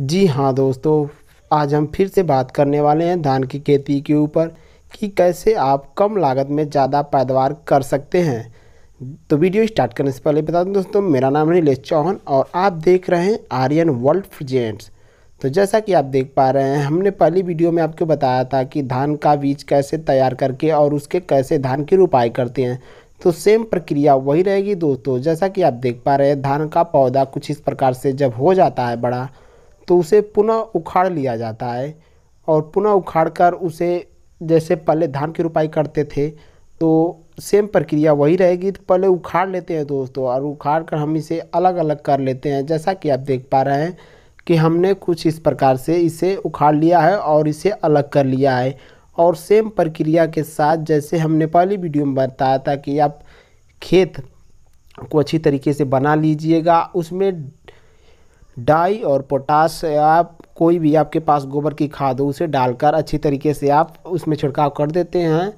जी हाँ दोस्तों आज हम फिर से बात करने वाले हैं धान की खेती के ऊपर कि कैसे आप कम लागत में ज़्यादा पैदावार कर सकते हैं तो वीडियो स्टार्ट करने से पहले बता दूँ दोस्तों मेरा नाम नीलेष चौहान और आप देख रहे हैं आर्यन वर्ल्ड प्रेजेंट्स तो जैसा कि आप देख पा रहे हैं हमने पहली वीडियो में आपको बताया था कि धान का बीज कैसे तैयार करके और उसके कैसे धान की रुपाई करते हैं तो सेम प्रक्रिया वही रहेगी दोस्तों जैसा कि आप देख पा रहे हैं धान का पौधा कुछ इस प्रकार से जब हो जाता है बड़ा तो उसे पुनः उखाड़ लिया जाता है और पुनः उखाड़ कर उसे जैसे पहले धान की रुपाई करते थे तो सेम प्रक्रिया वही रहेगी तो पहले उखाड़ लेते हैं दोस्तों और उखाड़ कर हम इसे अलग अलग कर लेते हैं जैसा कि आप देख पा रहे हैं कि हमने कुछ इस प्रकार से इसे उखाड़ लिया है और इसे अलग कर लिया है और सेम प्रक्रिया के साथ जैसे हमने पहली वीडियो में बताया था कि आप खेत को अच्छी तरीके से बना लीजिएगा उसमें डाई और पोटास आप कोई भी आपके पास गोबर की खाद हो उसे डालकर अच्छी तरीके से आप उसमें छिड़काव कर देते हैं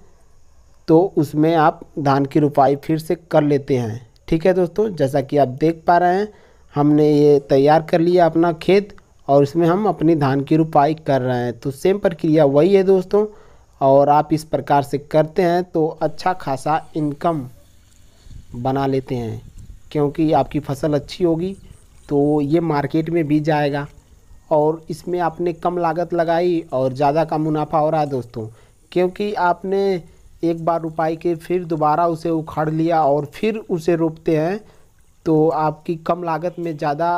तो उसमें आप धान की रुपाई फिर से कर लेते हैं ठीक है दोस्तों जैसा कि आप देख पा रहे हैं हमने ये तैयार कर लिया अपना खेत और इसमें हम अपनी धान की रुपाई कर रहे हैं तो सेम प्रक्रिया वही है दोस्तों और आप इस प्रकार से करते हैं तो अच्छा खासा इनकम बना लेते हैं क्योंकि आपकी फसल अच्छी होगी तो ये मार्केट में भी जाएगा और इसमें आपने कम लागत लगाई और ज़्यादा का मुनाफा हो रहा है दोस्तों क्योंकि आपने एक बार रुपाई के फिर दोबारा उसे उखाड़ लिया और फिर उसे रोपते हैं तो आपकी कम लागत में ज़्यादा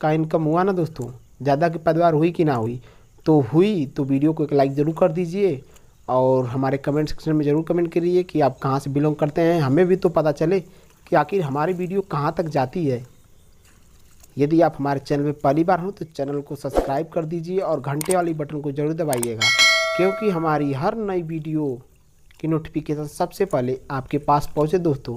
का इनकम हुआ ना दोस्तों ज़्यादा की पैदावार हुई कि ना हुई तो हुई तो वीडियो को एक लाइक ज़रूर कर दीजिए और हमारे कमेंट सेक्शन में ज़रूर कमेंट करिए कि आप कहाँ से बिलोंग करते हैं हमें भी तो पता चले कि आखिर हमारी वीडियो कहाँ तक जाती है यदि आप हमारे चैनल में पहली बार हो तो चैनल को सब्सक्राइब कर दीजिए और घंटे वाली बटन को जरूर दबाइएगा क्योंकि हमारी हर नई वीडियो की नोटिफिकेशन सबसे पहले आपके पास पहुँचे दोस्तों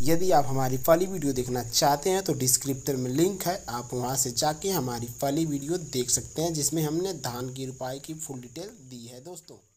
यदि आप हमारी पहली वीडियो देखना चाहते हैं तो डिस्क्रिप्टर में लिंक है आप वहां से जाके हमारी पहली वीडियो देख सकते हैं जिसमें हमने धान की रुपाई की फुल डिटेल दी है दोस्तों